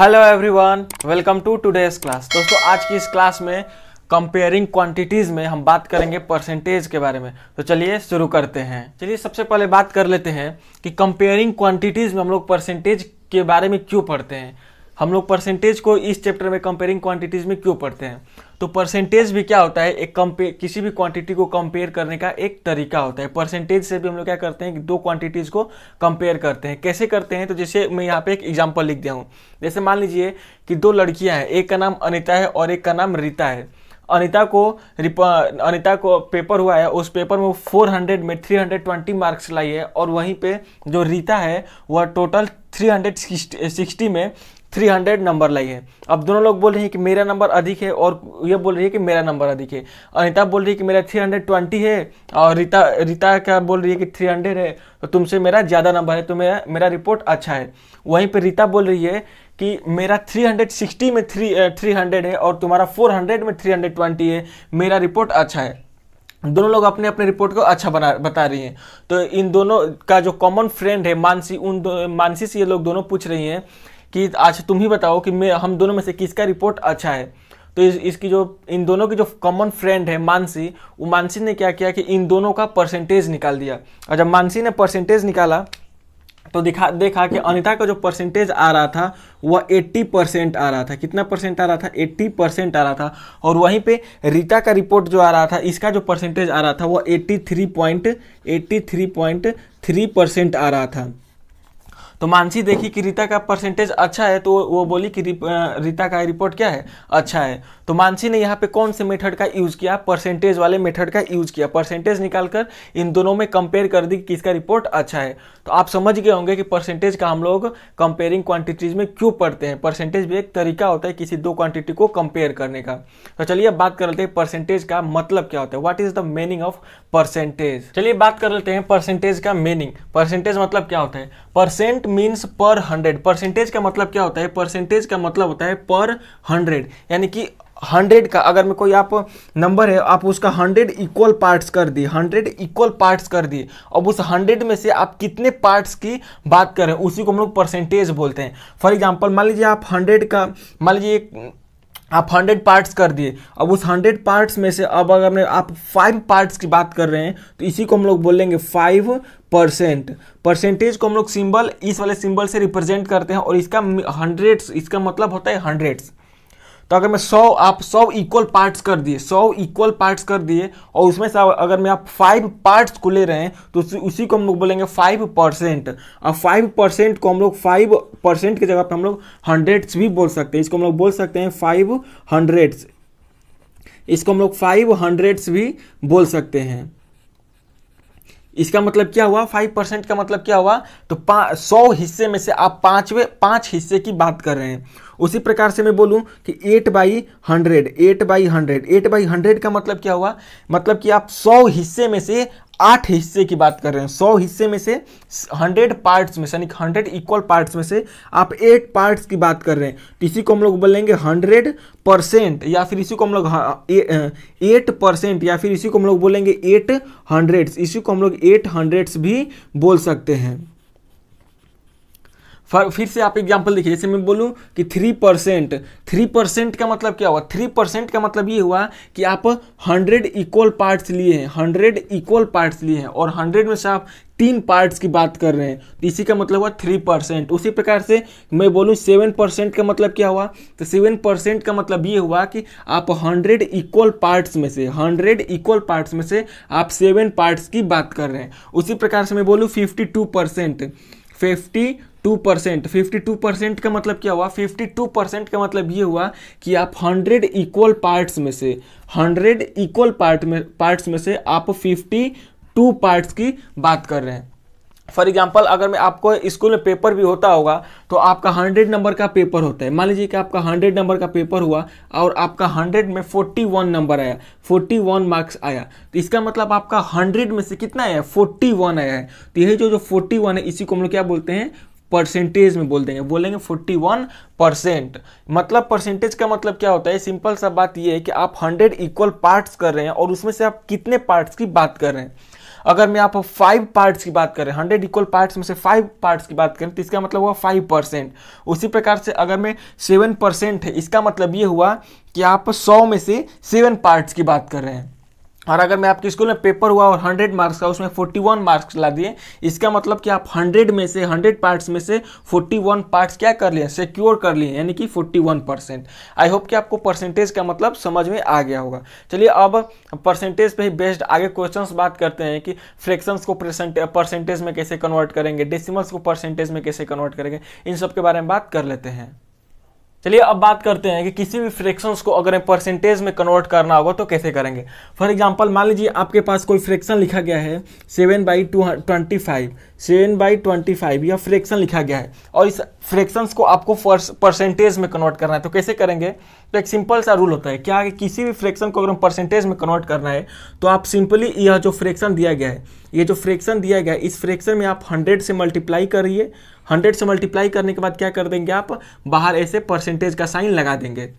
hello everyone welcome to today's class दोस्तों आज की इस क्लास में कंपेयरिंग क्वांटिटीज़ में हम बात करेंगे परसेंटेज के बारे में तो चलिए शुरू करते हैं चलिए सबसे पहले बात कर लेते हैं कि कंपेयरिंग क्वांटिटीज़ में हम लोग परसेंटेज के बारे में क्यों पढ़ते हैं हम लोग परसेंटेज को इस चैप्टर में कंपेयरिंग क्वांटिटीज़ में क्यों पढ़ते हैं तो परसेंटेज भी क्या होता है एक कंपेयर किसी भी क्वांटिटी को कंपेयर करने का एक तरीका होता है परसेंटेज से भी हम लोग क्या करते हैं कि दो क्वांटिटीज को कंपेयर करते हैं कैसे करते हैं तो जैसे मैं यहाँ पे एक एग्जाम्पल लिख दिया हूँ जैसे मान लीजिए कि दो लड़कियाँ हैं एक का नाम अनिता है और एक का नाम रीता है अनिता को अनिता को पेपर हुआ है उस पेपर में वो 400 में 320 मार्क्स लाई है और वहीं पे जो रीता है वह टोटल 360 में थ्री हंड्रेड नंबर लाई है अब दोनों लोग बोल रहे हैं कि मेरा नंबर अधिक है और ये बोल रही है कि मेरा नंबर अधिक है अनिता बोल रही है कि मेरा थ्री हंड्रेड ट्वेंटी है और रीता रीता का बोल रही है कि थ्री हंड्रेड है तो तुमसे मेरा ज़्यादा नंबर है तो मेरा मेरा रिपोर्ट अच्छा है वहीं पर रीता बोल रही है कि मेरा थ्री हंड्रेड सिक्सटी में थ्री थ्री हंड्रेड है और तुम्हारा फोर हंड्रेड में थ्री हंड्रेड ट्वेंटी है मेरा रिपोर्ट अच्छा है दोनों लोग अपने अपने रिपोर्ट को अच्छा बना बता रही हैं तो इन दोनों का जो कॉमन फ्रेंड है मानसी उन मानसी से ये लोग दोनों पूछ रही हैं कि अच्छा तुम ही बताओ कि मैं हम दोनों में से किसका रिपोर्ट अच्छा है तो इस, इसकी जो इन दोनों की जो कॉमन फ्रेंड है मानसी वो मानसी ने क्या किया कि इन दोनों का परसेंटेज निकाल दिया और जब मानसी ने परसेंटेज निकाला तो दिखा देखा कि अनिता का जो परसेंटेज आ रहा था वह 80 परसेंट आ रहा था कितना परसेंट आ रहा था 80 परसेंट आ रहा था और वहीं पे रीता का रिपोर्ट जो आ रहा था इसका जो परसेंटेज आ रहा था वह थ्री परसेंट आ रहा था तो मानसी देखी कि रीता का परसेंटेज अच्छा है तो वो बोली कि रीता का रिपोर्ट क्या है अच्छा है तो मानसी ने यहाँ पे कौन से मेथड का यूज़ किया परसेंटेज वाले मेथड का यूज़ किया परसेंटेज निकाल कर इन दोनों में कंपेयर कर दी कि किसका रिपोर्ट अच्छा है तो आप समझ गए होंगे कि परसेंटेज का हम लोग कंपेयरिंग क्वांटिटीज में क्यों पढ़ते हैं परसेंटेज भी एक तरीका होता है किसी दो क्वांटिटी को कंपेयर करने का तो चलिए अब बात कर लेते हैं परसेंटेज का मतलब क्या होता है what is the meaning of percentage चलिए बात कर लेते हैं परसेंटेज का मीनिंग परसेंटेज मतलब क्या होता है percent means per hundred percentage का मतलब क्या होता है परसेंटेज का मतलब होता है पर हंड्रेड यानी कि हंड्रेड का अगर मैं कोई आप नंबर है आप उसका हंड्रेड इक्वल पार्ट्स कर दिए हंड्रेड इक्वल पार्ट्स कर दिए अब उस हंड्रेड में से आप कितने पार्ट्स की बात कर रहे हैं उसी को हम लोग परसेंटेज बोलते हैं फॉर एग्जाम्पल मान लीजिए आप हंड्रेड का मान लीजिए आप हंड्रेड पार्ट्स कर दिए अब उस हंड्रेड पार्ट्स में से अब अगर आप फाइव पार्ट्स की बात कर रहे हैं तो इसी को हम लोग बोलेंगे फाइव परसेंट परसेंटेज को हम लोग सिंबल इस वाले सिंबल से रिप्रेजेंट करते हैं और इसका हंड्रेड्स इसका मतलब होता है हंड्रेड्स तो अगर मैं सौ आप सौ इक्वल पार्ट्स कर दिए सौ इक्वल पार्ट्स कर दिए और उसमें से अगर मैं आप फाइव पार्ट्स को ले रहे हैं तो उसी को हम लोग बोलेंगे फाइव परसेंट और फाइव परसेंट को हम लोग फाइव परसेंट की जगह पे हम लोग हंड्रेड्स भी बोल सकते हैं इसको हम लोग बोल सकते हैं फाइव हंड्रेड्स इसको हम लोग फाइव हंड्रेड्स भी बोल सकते हैं इसका मतलब क्या हुआ फाइव परसेंट का मतलब क्या हुआ तो सौ हिस्से में से आप पांचवे पांच हिस्से की बात कर रहे हैं उसी प्रकार से मैं बोलूं कि eight by hundred eight by hundred eight by hundred का मतलब क्या हुआ मतलब कि आप सौ हिस्से में से आठ हिस्से की बात कर रहे हैं सौ हिस्से में से हंड्रेड पार्ट्स में से यानी हंड्रेड इक्वल पार्ट्स में से आप एट पार्ट्स की बात कर रहे हैं तो इसी को हम लोग बोलेंगे हंड्रेड परसेंट या फिर इसी को हम लोग हाँ, एट परसेंट या फिर इसी को हम लोग बोलेंगे एट हंड्रेड्स इसी को हम लोग एट हंड्रेड्स भी बोल सकते हैं फिर से आप एग्जाम्पल देखिए जैसे मैं बोलूँ कि थ्री परसेंट थ्री परसेंट का मतलब क्या हुआ थ्री परसेंट का मतलब ये हुआ कि आप हंड्रेड इक्वल पार्ट्स लिए हैं हंड्रेड इक्वल पार्ट्स लिए हैं और हंड्रेड में से आप तीन पार्ट्स की बात कर रहे हैं तो इसी का मतलब हुआ थ्री परसेंट उसी प्रकार से मैं बोलूँ सेवन परसेंट का मतलब क्या हुआ तो सेवन परसेंट का मतलब ये हुआ कि आप हंड्रेड इक्वल पार्ट्स में से हंड्रेड इक्वल पार्ट्स में से आप सेवन पार्ट्स की बात कर रहे हैं उसी प्रकार से मैं बोलूँ fifty two percent fifty two percent fifty two percent का मतलब क्या हुआ फिफ्टी टू परसेंट का मतलब ये हुआ कि आप हंड्रेड इक्वल पार्ट्स में से हंड्रेड इक्वल पार्ट में पार्ट्स में से आप फिफ्टी टू पार्ट्स की बात कर रहे हैं फॉर एग्जाम्पल अगर मैं आपको स्कूल में पेपर भी होता होगा तो आपका हंड्रेड नंबर का पेपर होता है मान लीजिए कि आपका हंड्रेड नंबर का पेपर हुआ और आपका हंड्रेड में फोर्टी वन नंबर आया फोर्टी वन मार्क्स आया तो इसका मतलब आपका हंड्रेड में से कितना आया फोर्टी वन आया है तो यही जो जो फोर्टी वन है इसी को हम लोग क्या बोलते हैं परसेंटेज में बोल देंगे बोलेंगे फोर्टी वन परसेंट मतलब परसेंटेज का मतलब क्या होता है सिंपल सा बात यह है कि आप हंड्रेड इक्वल पार्ट्स कर रहे हैं और उसमें से आप कितने पार्ट्स की बात कर रहे हैं अगर मैं आप फाइव पार्ट्स की बात करें हंड्रेड इक्वल पार्ट्स में से फाइव पार्ट्स की बात करें तो इसका मतलब हुआ फाइव परसेंट उसी प्रकार से अगर मैं सेवन परसेंट है इसका मतलब ये हुआ कि आप सौ में से सेवन पार्ट्स की बात कर रहे हैं और अगर मैं आपके स्कूल में पेपर हुआ और हंड्रेड मार्क्स का उसमें फोर्टी वन मार्क्स ला दिए इसका मतलब कि आप हंड्रेड में से हंड्रेड पार्ट्स में से फोर्टी वन पार्ट्स क्या कर लिए सिक्योर कर लिए यानी कि forty one percent I hope कि आपको परसेंटेज का मतलब समझ में आ गया होगा चलिए अब परसेंटेज पे ही बेस्ड आगे क्वेश्चन बात करते हैं कि फ्रैक्शन को परसेंटेज में कैसे कन्वर्ट करेंगे डेसिमल्स को परसेंटेज में कैसे कन्वर्ट करेंगे इन सब के बारे में बात कर लेते हैं चलिए अब बात करते हैं कि किसी भी फ्रैक्शंस को अगर परसेंटेज में कन्वर्ट करना होगा तो कैसे करेंगे फॉर एग्जांपल मान लीजिए आपके पास कोई फ्रैक्शन लिखा गया है seven by two twenty five seven by twenty five यह फ्रैक्शन लिखा गया है और इस फ्रैक्शंस को आपको परसेंटेज में कन्वर्ट करना है तो कैसे करेंगे तो एक सिंपल सा रूल होता है क्या कि किसी भी फ्रैक्शन को अगर हम परसेंटेज में कन्वर्ट करना है तो आप सिंपली यह जो फ्रैक्शन दिया गया है ये जो फ्रैक्शन दिया गया है इस फ्रैक्शन में आप हंड्रेड से मल्टीप्लाई करिए हंड्रेड से मल्टीप्लाई करने के बाद क्या कर देंगे आप बाहर ऐसे परसेंटेज का साइन लगा देंगे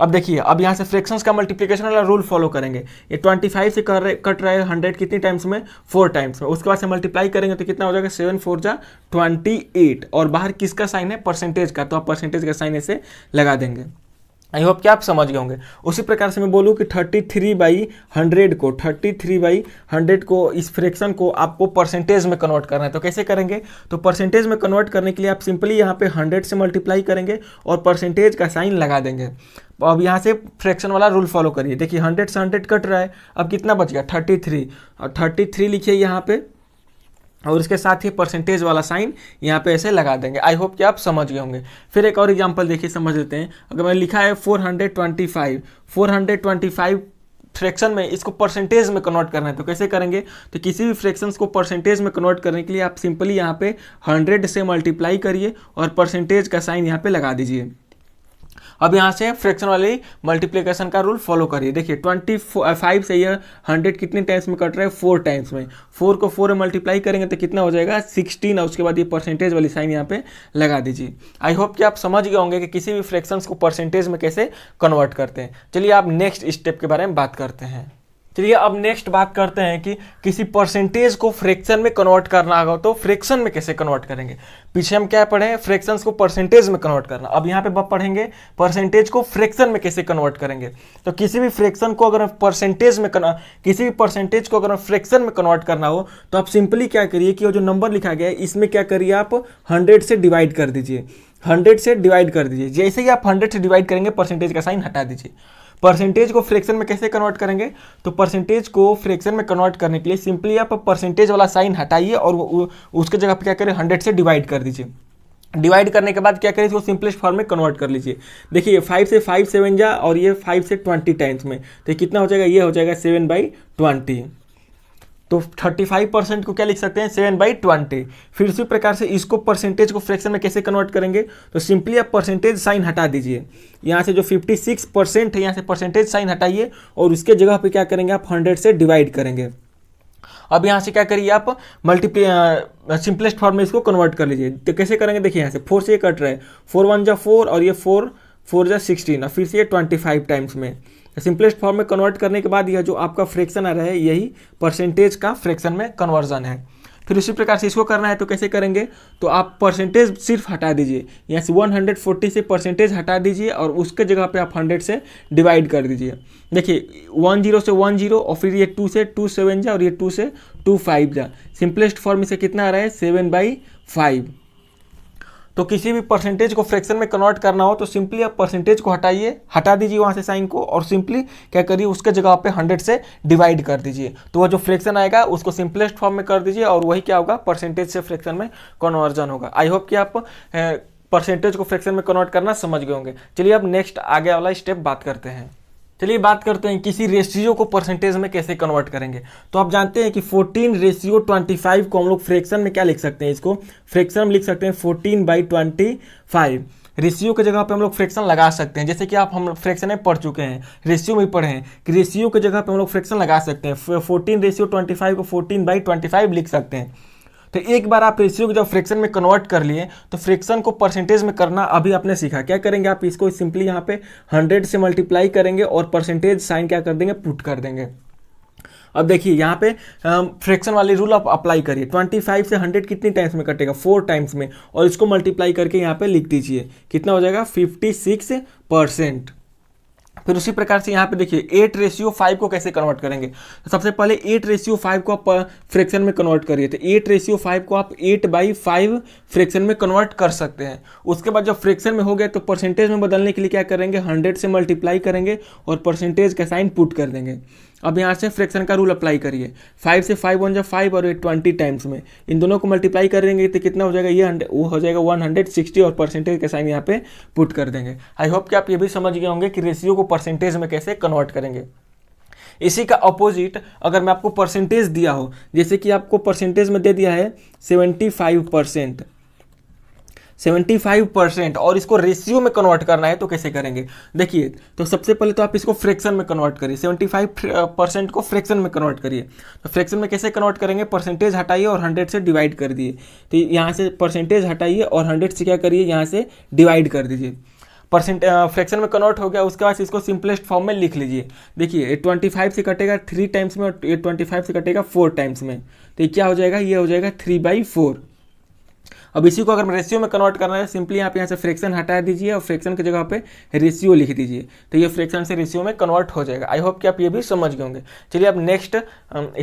अब देखिए अब यहाँ से फ्रैक्शन का मल्टीप्लिकेशन वाला रूल फॉलो करेंगे ये 25 से कर रहे कट रहा है हंड्रेड कितनी टाइम्स में फोर टाइम्स में उसके बाद से मल्टीप्लाई करेंगे तो कितना हो जाएगा सेवन फोर जा ट्वेंटी एट और बाहर किसका साइन है परसेंटेज का तो आप परसेंटेज का साइन ऐसे लगा देंगे आई होप कि आप समझ गए होंगे उसी प्रकार से मैं बोलूँ कि 33 थ्री बाई हंड्रेड को 33 थ्री बाई हंड्रेड को इस फ्रैक्शन को आपको परसेंटेज में कन्वर्ट करना है तो कैसे करेंगे तो परसेंटेज में कन्वर्ट करने के लिए आप सिंपली यहाँ पे हंड्रेड से मल्टीप्लाई करेंगे और परसेंटेज का साइन लगा देंगे अब यहाँ से फ्रैक्शन वाला रूल फॉलो करिए देखिए हंड्रेड से हंड्रेड कट रहा है अब कितना बच गया थर्टी थ्री और थर्टी थ्री लिखिए यहाँ पर और इसके साथ ही परसेंटेज वाला साइन यहाँ पे ऐसे लगा देंगे आई होप कि आप समझ गए होंगे फिर एक और एग्जांपल देखिए समझ लेते हैं अगर मैंने लिखा है 425 425 फ्रैक्शन में इसको परसेंटेज में कन्वर्ट करना है तो कैसे करेंगे तो किसी भी फ्रैक्शन को परसेंटेज में कन्वर्ट करने के लिए आप सिंपली यहाँ पे हंड्रेड से मल्टीप्लाई करिए और परसेंटेज का साइन यहाँ पे लगा दीजिए अब यहाँ से फ्रैक्शन वाले मल्टीप्लीकेशन का रूल फॉलो करिए देखिए ट्वेंटी फाइव से ये हंड्रेड कितने टाइम्स में कट रहे हैं फोर टाइम्स में फोर को फोर में मल्टीप्लाई करेंगे तो कितना हो जाएगा सिक्सटीन और उसके बाद ये परसेंटेज वाली साइन यहाँ पे लगा दीजिए आई होप कि आप समझ गए होंगे कि किसी भी फ्रैक्शन को परसेंटेज में कैसे कन्वर्ट करते हैं चलिए आप नेक्स्ट स्टेप के बारे में बात करते हैं चलिए तो अब नेक्स्ट बात करते हैं कि किसी परसेंटेज को फ्रैक्शन में कन्वर्ट करना होगा तो फ्रैक्शन में कैसे कन्वर्ट करेंगे पीछे हम क्या पढ़े फ्रैक्शन को परसेंटेज में कन्वर्ट करना अब यहाँ पे पढ़ेंगे परसेंटेज को फ्रैक्शन में कैसे कन्वर्ट करेंगे तो किसी भी फ्रैक्शन को अगर परसेंटेज में किसी भी परसेंटेज को अगर फ्रैक्शन में कन्वर्ट करना हो तो आप सिंपली क्या करिए कि वो जो नंबर लिखा गया है इसमें क्या करिए आप हंड्रेड से डिवाइड कर दीजिए हंड्रेड से डिवाइड कर दीजिए जैसे ही आप हंड्रेड से डिवाइड करेंगे परसेंटेज का साइन हटा दीजिए परसेंटेज को फ्रैक्शन में कैसे कन्वर्ट करेंगे तो परसेंटेज को फ्रैक्शन में कन्वर्ट करने के लिए सिंपली आप परसेंटेज वाला साइन हटाइए और वो उसके जगह पर क्या करें हंड्रेड से डिवाइड कर दीजिए डिवाइड करने के बाद क्या करें इसको सिंपलेस्ट फॉर्म में कन्वर्ट कर लीजिए देखिए फाइव से फाइव सेवन जा और ये फाइव से ट्वेंटी टाइम्स में तो कितना हो जाएगा ये हो जाएगा सेवन बाई ट्वेंटी तो 35 परसेंट को क्या लिख सकते हैं सेवन बाई ट्वेंटी फिर उसी प्रकार से इसको परसेंटेज को फ्रैक्शन में कैसे कन्वर्ट करेंगे तो सिंपली आप परसेंटेज साइन हटा दीजिए यहाँ से जो 56 परसेंट है यहाँ से परसेंटेज साइन हटाइए और उसके जगह पे क्या करेंगे आप 100 से डिवाइड करेंगे अब यहाँ से क्या करिए आप मल्टीप्ली सिंपलेस्ट फॉर्म में इसको कन्वर्ट कर लीजिए तो कैसे करेंगे देखिए यहाँ से फोर से ये कट रहा है फोर वन जा फोर और ये फोर फोर जा सिक्सटीन और फिर से ये ट्वेंटी फाइव टाइम्स में सिंपलेस्ट फॉर्म में कन्वर्ट करने के बाद यह जो आपका फ्रैक्शन आ रहा है यही परसेंटेज का फ्रैक्शन में कन्वर्जन है फिर उसी प्रकार से इसको करना है तो कैसे करेंगे तो आप परसेंटेज सिर्फ हटा दीजिए यहाँ से 140 से परसेंटेज हटा दीजिए और उसके जगह पे आप 100 से डिवाइड कर दीजिए देखिए 10 से 10 और फिर ये 2 से 27 सेवन जा और ये 2 से 25 फाइव जा सिंपलेस्ट फॉर्म इसे कितना आ रहा है सेवन बाई फाइव तो किसी भी परसेंटेज को फ्रैक्शन में कन्वर्ट करना हो तो सिंपली आप परसेंटेज को हटाइए हटा दीजिए वहाँ से साइन को और सिंपली क्या करिए उसके जगह पे हंड्रेड से डिवाइड कर दीजिए तो वह जो फ्रैक्शन आएगा उसको सिंपलेस्ट फॉर्म में कर दीजिए और वही क्या होगा परसेंटेज से फ्रैक्शन में कन्वर्जन होगा आई होप कि आप परसेंटेज को फ्रैक्शन में कन्वर्ट करना समझ गए होंगे चलिए अब नेक्स्ट आगे वाला स्टेप बात करते हैं चलिए बात करते हैं किसी रेशियो को परसेंटेज में कैसे कन्वर्ट करेंगे तो आप जानते हैं कि 14 रेशियो 25 को हम लोग फ्रैक्शन में क्या लिख सकते हैं इसको फ्रैक्शन में लिख सकते हैं 14 बाई फाइव रेशियो के जगह पे हम लोग फ्रैक्शन लगा सकते हैं जैसे कि आप हम फ्रैक्शन में पढ़ चुके हैं रेशियो में पढ़े हैं कि रेशियो की जगह पे हम लोग फ्रैक्शन लगा सकते हैं फोर्टीन रेशियो ट्वेंटी फाइव को फोर्टीन बाई ट्वेंटी फाइव लिख सकते हैं तो एक बार आप रेशियो को जब फ्रैक्शन में कन्वर्ट कर लिए तो फ्रैक्शन को परसेंटेज में करना अभी आपने सीखा क्या करेंगे आप इसको सिंपली यहाँ पे हंड्रेड से मल्टीप्लाई करेंगे और परसेंटेज साइन क्या कर देंगे पुट कर देंगे अब देखिए यहाँ पे फ्रैक्शन वाले रूल आप अप्लाई करिए 25 से 100 कितनी टाइम्स में कटेगा फोर टाइम्स में और इसको मल्टीप्लाई करके यहाँ पे लिख दीजिए कितना हो जाएगा 56 परसेंट फिर उसी प्रकार से यहाँ पे देखिए एट रेशियो फाइव को कैसे कन्वर्ट करेंगे तो सबसे पहले एट रेशियो फाइव को आप फ्रैक्शन में कन्वर्ट करिए तो एट रेशियो फाइव को आप एट बाई फाइव फ्रैक्शन में कन्वर्ट कर सकते हैं उसके बाद जब फ्रैक्शन में हो गया तो परसेंटेज में बदलने के लिए क्या करेंगे हंड्रेड से मल्टीप्लाई करेंगे और परसेंटेज का साइन पुट कर देंगे अब यहाँ से फ्रैक्शन का रूल अप्लाई करिए फाइव से फाइव वन जो फाइव और एट ट्वेंटी टाइम्स में इन दोनों को मल्टीप्लाई करेंगे तो कितना हो जाएगा ये हंड्रेड वो हो जाएगा वन हंड्रेड सिक्सटी और परसेंटेज के साइन यहाँ पे पुट कर देंगे आई होप कि आप ये भी समझ गए होंगे कि रेशियो को परसेंटेज में कैसे कन्वर्ट करेंगे इसी का अपोजिट अगर मैं आपको परसेंटेज दिया हो जैसे कि आपको परसेंटेज में दे दिया है सेवेंटी फाइव परसेंट 75 परसेंट और इसको रेशियो में कन्वर्ट करना है तो कैसे करेंगे देखिए तो सबसे पहले तो आप इसको फ्रैक्शन में कन्वर्ट करिए 75 परसेंट को फ्रैक्शन में कन्वर्ट करिए तो फ्रैक्शन में कैसे कन्वर्ट करेंगे परसेंटेज हटाइए और 100 से डिवाइड कर दिए तो यहाँ से परसेंटेज हटाइए और हंड्रेड से क्या करिए यहाँ से डिवाइड कर दीजिए परसेंट फ्रैक्शन में कन्वर्ट हो गया उसके बाद इसको सिंपलेस्ट फॉर्म में लिख लीजिए देखिए ट्वेंटी फाइव से कटेगा थ्री टाइम्स में और ट्वेंटी फाइव से कटेगा फोर टाइम्स में तो ये क्या हो जाएगा ये हो जाएगा थ्री बाई फोर अब इसी को अगर रेशियो में कन्वर्ट करना है सिंपली आप यहाँ से फ्रैक्शन हटा दीजिए और फ्रैक्शन की जगह पे रेशियो लिख दीजिए तो ये फ्रैक्शन से रेशियो में कन्वर्ट हो जाएगा आई होप कि आप ये भी समझ गए होंगे चलिए अब नेक्स्ट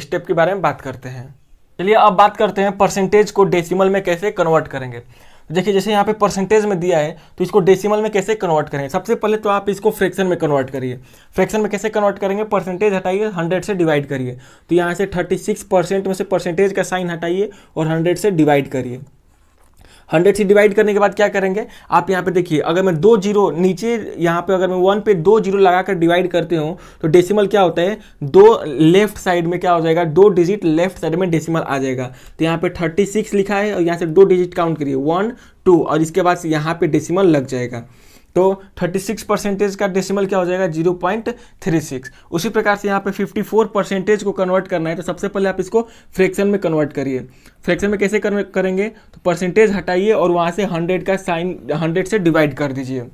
स्टेप के बारे में बात करते हैं चलिए अब बात करते हैं परसेंटेज को डेसिमल में कैसे कन्वर्ट करेंगे तो देखिए जैसे यहाँ पे परसेंटेज में दिया है तो इसको डेसिमल में कैसे कन्वर्ट करेंगे सबसे पहले तो आप इसको फ्रैक्शन में कन्वर्ट करिए फ्रैक्शन में कैसे कन्वर्ट करेंगे परसेंटेज हटाइए हंड्रेड से डिवाइड करिए तो यहाँ से थर्टी सिक्स परसेंट में से परसेंटेज का साइन हटाइए और हंड्रेड से डिवाइड करिए हंड्रेड से डिवाइड करने के बाद क्या करेंगे आप यहाँ पे देखिए अगर मैं दो जीरो नीचे यहाँ पे अगर मैं वन पे दो जीरो लगाकर डिवाइड करते हूँ तो डेसिमल क्या होता है दो लेफ्ट साइड में क्या हो जाएगा दो डिजिट लेफ्ट साइड में डेसिमल आ जाएगा तो यहाँ पे थर्टी सिक्स लिखा है और यहाँ से दो डिजिट काउंट करिए वन टू और इसके बाद यहाँ पे डेसिमल लग जाएगा तो 36 परसेंटेज का डेसिमल क्या हो जाएगा 0.36 उसी प्रकार से यहाँ पे 54 परसेंटेज को कन्वर्ट करना है तो सबसे पहले आप इसको फ्रैक्शन में कन्वर्ट करिए फ्रैक्शन में कैसे करेंगे तो परसेंटेज हटाइए और वहाँ से हंड्रेड का साइन हंड्रेड से डिवाइड कर दीजिए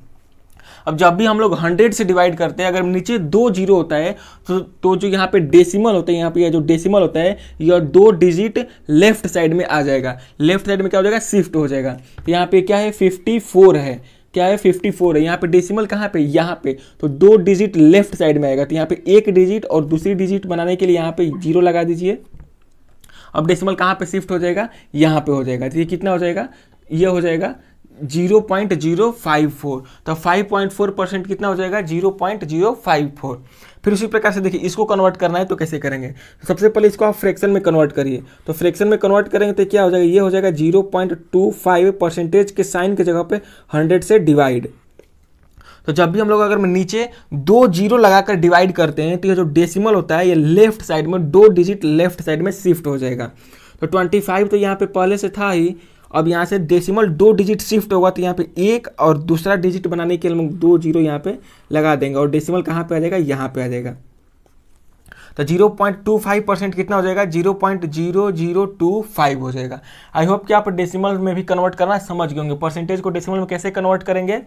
अब जब भी हम लोग हंड्रेड से डिवाइड करते हैं अगर नीचे दो जीरो होता है तो तो जो यहाँ पे डेसिमल होता है यहाँ पे यह जो डेसिमल होता है यह दो डिजिट लेफ्ट साइड में आ जाएगा लेफ्ट साइड में क्या हो जाएगा शिफ्ट हो जाएगा तो यहाँ पे क्या है फिफ्टी फोर है क्या है 54 है यहाँ पे डेसिमल कहाँ पे यहाँ पे तो दो डिजिट लेफ्ट साइड में आएगा तो यहाँ पे एक डिजिट और दूसरी डिजिट बनाने के लिए यहाँ पे जीरो लगा दीजिए अब डेसिमल कहाँ पे शिफ्ट हो जाएगा यहाँ पे हो जाएगा तो ये कितना हो जाएगा ये हो जाएगा zero point zero five four तो फाइव पॉइंट फोर परसेंट कितना हो जाएगा zero point zero five four फिर उसी प्रकार से देखिए इसको कन्वर्ट करना है तो कैसे करेंगे सबसे पहले इसको आप फ्रैक्शन में कन्वर्ट करिए तो फ्रैक्शन में कन्वर्ट करेंगे तो क्या हो जाएगा ये हो जाएगा zero point two five percentage के साइन के जगह पे हंड्रेड से डिवाइड तो जब भी हम लोग अगर नीचे दो जीरो लगाकर डिवाइड करते हैं तो ये जो डेसिमल होता है ये लेफ्ट साइड में दो डिजिट लेफ्ट साइड में शिफ्ट हो जाएगा तो ट्वेंटी तो यहाँ पे पहले से था ही अब यहाँ से डेसिमल दो डिजिट शिफ्ट होगा तो यहाँ पे एक और दूसरा डिजिट बनाने के लिए हम दो जीरो यहाँ पे लगा देंगे और डेसिमल कहाँ पे आ जाएगा यहाँ पे आ जाएगा तो zero point two five percent कितना हो जाएगा zero point zero zero two five हो जाएगा आई होप कि आप डेसिमल में भी कन्वर्ट करना समझ गए होंगे परसेंटेज को डेसिमल में कैसे कन्वर्ट करेंगे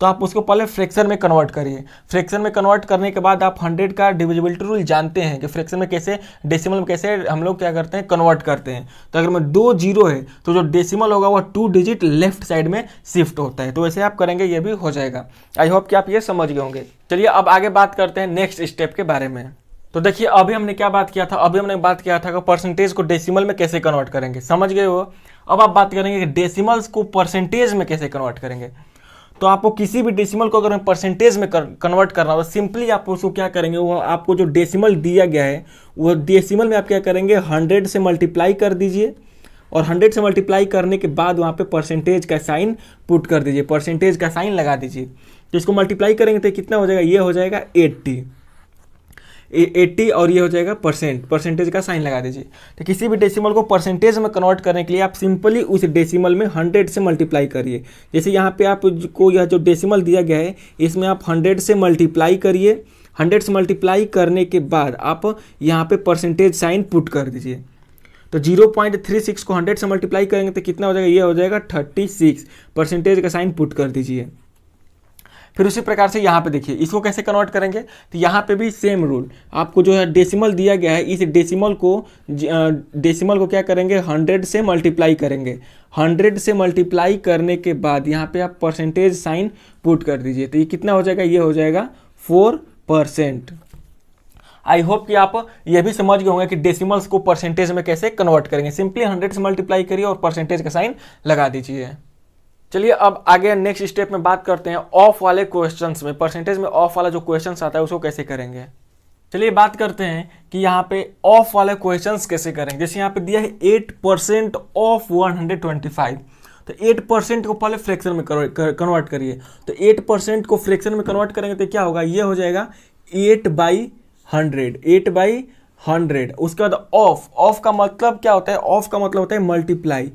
तो आप उसको पहले फ्रैक्शन में कन्वर्ट करिए फ्रैक्शन में कन्वर्ट करने के बाद आप हंड्रेड का डिविजिबिलिटी रूल जानते हैं कि फ्रैक्शन में कैसे डेसिमल में कैसे हम लोग क्या करते हैं कन्वर्ट करते हैं तो अगर मैं दो जीरो है तो जो डेसिमल होगा वह टू डिजिट लेफ्ट साइड में शिफ्ट होता है तो वैसे आप करेंगे ये भी हो जाएगा आई होप कि आप ये समझ गए होंगे चलिए अब आगे बात करते हैं नेक्स्ट स्टेप के बारे में तो देखिए अभी हमने क्या बात किया था अभी हमने बात किया था कि परसेंटेज को डेसिमल में कैसे कन्वर्ट करेंगे समझ गए हो अब आप बात करेंगे कि डेसिमल्स को परसेंटेज में कैसे कन्वर्ट करेंगे तो आपको किसी भी डेसिमल को अगर परसेंटेज में कन्वर्ट करना हो सिंपली आप उसको क्या करेंगे वो आपको जो डेसिमल दिया गया है वो डेसिमल में आप क्या करेंगे हंड्रेड से मल्टीप्लाई कर दीजिए और हंड्रेड से मल्टीप्लाई करने के बाद वहाँ पे परसेंटेज का साइन पुट कर दीजिए परसेंटेज का साइन लगा दीजिए तो इसको मल्टीप्लाई करेंगे तो कितना हो जाएगा ये हो जाएगा एट्टी एट्टी और ये हो जाएगा परसेंट परसेंटेज का साइन लगा दीजिए तो किसी भी डेसिमल को परसेंटेज में कन्वर्ट करने के लिए आप सिंपली उस डेसिमल में हंड्रेड से मल्टीप्लाई करिए जैसे यहाँ पे आपको यह जो डेसिमल दिया गया है इसमें आप हंड्रेड से मल्टीप्लाई करिए हंड्रेड से मल्टीप्लाई करने के बाद आप यहाँ पे परसेंटेज साइन पुट कर दीजिए तो जीरो पॉइंट थ्री सिक्स को हंड्रेड से मल्टीप्लाई करेंगे तो कितना हो जाएगा ये हो जाएगा थर्टी सिक्स परसेंटेज का साइन पुट कर दीजिए फिर उसी प्रकार से यहाँ पे देखिए इसको कैसे कन्वर्ट करेंगे तो यहाँ पे भी सेम रूल आपको जो है डेसिमल दिया गया है इस डेसिमल को डेसिमल को क्या करेंगे हंड्रेड से मल्टीप्लाई करेंगे हंड्रेड से मल्टीप्लाई करने के बाद यहाँ पे आप परसेंटेज साइन पुट कर दीजिए तो ये कितना हो जाएगा ये हो जाएगा फोर परसेंट आई होप कि आप ये भी समझ गए होंगे कि डेसिमल्स को परसेंटेज में कैसे कन्वर्ट करेंगे सिंपली हंड्रेड से मल्टीप्लाई करिए और परसेंटेज का साइन लगा दीजिए चलिए अब आगे नेक्स्ट स्टेप में बात करते हैं ऑफ वाले क्वेश्चंस में परसेंटेज में ऑफ वाला जो क्वेश्चंस आता है उसको कैसे करेंगे चलिए बात करते हैं कि यहाँ पे ऑफ वाले क्वेश्चंस कैसे करेंगे जैसे यहाँ पे दिया है eight percent of one hundred twenty five तो एट परसेंट को पहले फ्रैक्शन में कन्वर्ट करिए तो एट परसेंट को फ्रैक्शन में कन्वर्ट करेंगे तो क्या होगा ये हो जाएगा eight by hundred eight by hundred उसके बाद ऑफ ऑफ का मतलब क्या होता है ऑफ का मतलब होता है मल्टीप्लाई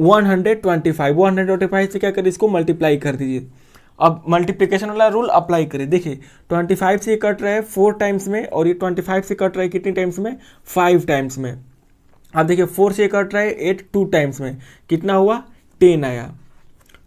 125 125 से क्या करें इसको मल्टीप्लाई कर दीजिए अब मल्टीप्लिकेशन वाला रूल अप्लाई करें देखिए 25 से कट रहा है फोर टाइम्स में और ये 25 से कट रहा है कितने टाइम्स में फाइव टाइम्स में अब देखिए फोर से कट रहा है एट टू टाइम्स में कितना हुआ टेन आया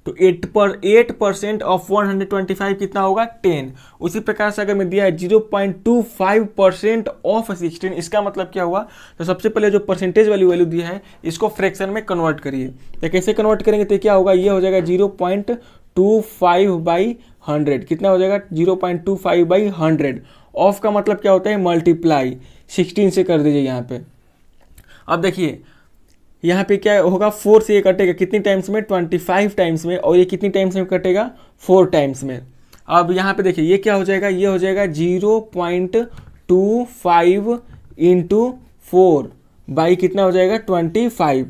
तो एट पर eight percent of one hundred twenty five कितना होगा टेन उसी प्रकार से अगर मैं दिया है zero point two five percent of sixteen इसका मतलब क्या हुआ तो सबसे पहले जो परसेंटेज वाली वैल्यू दिया है इसको फ्रैक्शन में कन्वर्ट करिए तो कैसे कन्वर्ट करेंगे तो क्या होगा ये हो जाएगा zero point two five by hundred कितना हो जाएगा zero point two five by hundred of का मतलब क्या होता है मल्टीप्लाई सिक्सटीन से कर दीजिए यहाँ पे अब देखिए यहाँ पे क्या होगा फोर से ये कटेगा कितनी टाइम्स में ट्वेंटी फाइव टाइम्स में और ये कितनी टाइम्स में कटेगा फोर टाइम्स में अब यहाँ पे देखिए ये क्या हो जाएगा ये हो जाएगा zero point two five into four by कितना हो जाएगा ट्वेंटी फाइव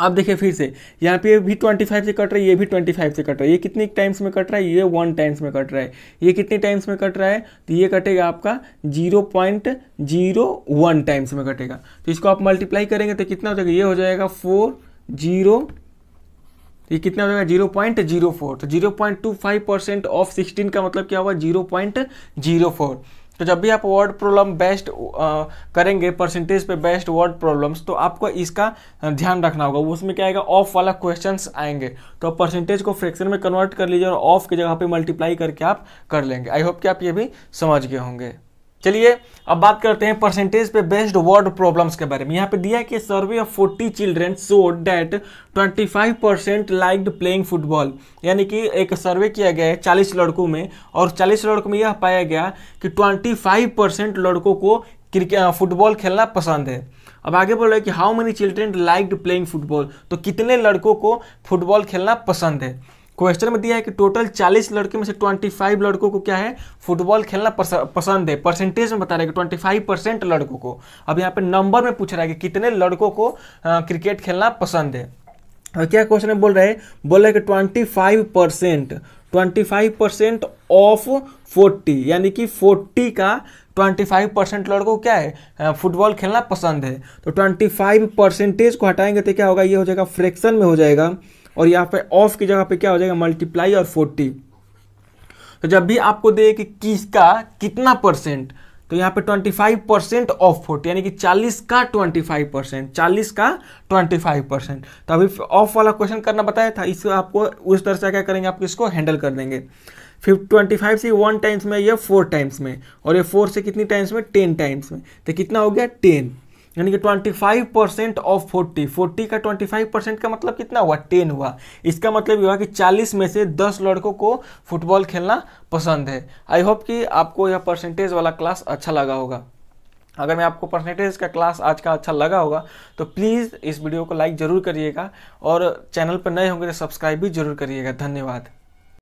आप देखिए फिर से यहाँ पे भी 25 से कट रहा है ये भी 25 से कट रहा है ये कितनी टाइम्स में कट रहा है ये वन टाइम्स में कट रहा है ये कितने टाइम्स में कट रहा है तो ये कटेगा आपका 0.01 टाइम्स में कटेगा तो इसको आप मल्टीप्लाई करेंगे तो कितना हो जाएगा ये हो जाएगा फोर जीरो ये कितना हो जाएगा जीरो पॉइंट जीरो फोर तो zero point two five percent of sixteen का मतलब क्या हुआ जीरो पॉइंट जीरो फोर तो जब भी आप वर्ड प्रॉब्लम बेस्ट करेंगे परसेंटेज पे बेस्ट वर्ड प्रॉब्लम्स तो आपको इसका ध्यान रखना होगा उसमें क्या आएगा ऑफ वाला क्वेश्चन आएंगे तो आप परसेंटेज को फ्रैक्शन में कन्वर्ट कर लीजिए और ऑफ की जगह पे मल्टीप्लाई करके आप कर लेंगे आई होप कि आप ये भी समझ गए होंगे चलिए अब बात करते हैं परसेंटेज पे बेस्ड वर्ड प्रॉब्लम्स के बारे में यहाँ पे दिया है कि survey of forty children so that 25 परसेंट लाइक्ड प्लेइंग फुटबॉल यानी कि एक सर्वे किया गया है 40 लड़कों में और 40 लड़कों में यह पाया गया कि 25 परसेंट लड़कों को क्रिकेट फुटबॉल खेलना पसंद है अब आगे बोल रहे हैं कि how many children liked playing football तो कितने लड़कों को फुटबॉल खेलना पसंद है क्वेश्चन में दिया है कि टोटल 40 लड़के में से 25 लड़कों को क्या है फुटबॉल खेलना पसंद है परसेंटेज में बता रहे है कि 25 परसेंट लड़कों को अब यहाँ पे नंबर में पूछ रहा है कि कितने लड़कों को आ, क्रिकेट खेलना पसंद है और क्या क्वेश्चन बोल रहे हैं बोल रहे कि twenty five percent twenty five percent of forty यानी कि फोर्टी का ट्वेंटी फाइव परसेंट लड़कों को क्या है फुटबॉल खेलना पसंद है तो ट्वेंटी फाइव परसेंटेज को हटाएंगे तो क्या होगा ये हो जाएगा फ्रैक्शन में हो जाएगा और यहाँ पे ऑफ की जगह पे क्या हो जाएगा मल्टीप्लाई और फोर्टी तो जब भी आपको दे कि किसका कितना परसेंट तो यहाँ पे 25 परसेंट ऑफ फोर्टी यानी कि 40 का 25 परसेंट चालीस का 25 परसेंट तो अभी ऑफ वाला क्वेश्चन करना बताया था इसको आपको उस तरह से क्या करेंगे आप इसको हैंडल कर देंगे फिर फाइव से वन टाइम्स में या फोर टाइम्स में और ये फोर से कितनी टाइम्स में टेन टाइम्स में तो कितना हो गया टेन यानी कि 25 परसेंट ऑफ 40 40 का 25 परसेंट का मतलब कितना हुआ 10 हुआ इसका मतलब ये हुआ कि 40 में से 10 लड़कों को फुटबॉल खेलना पसंद है आई होप कि आपको यह परसेंटेज वाला क्लास अच्छा लगा होगा अगर मैं आपको परसेंटेज का क्लास आज का अच्छा लगा होगा तो प्लीज़ इस वीडियो को लाइक ज़रूर करिएगा और चैनल पर नए होंगे तो सब्सक्राइब भी ज़रूर करिएगा धन्यवाद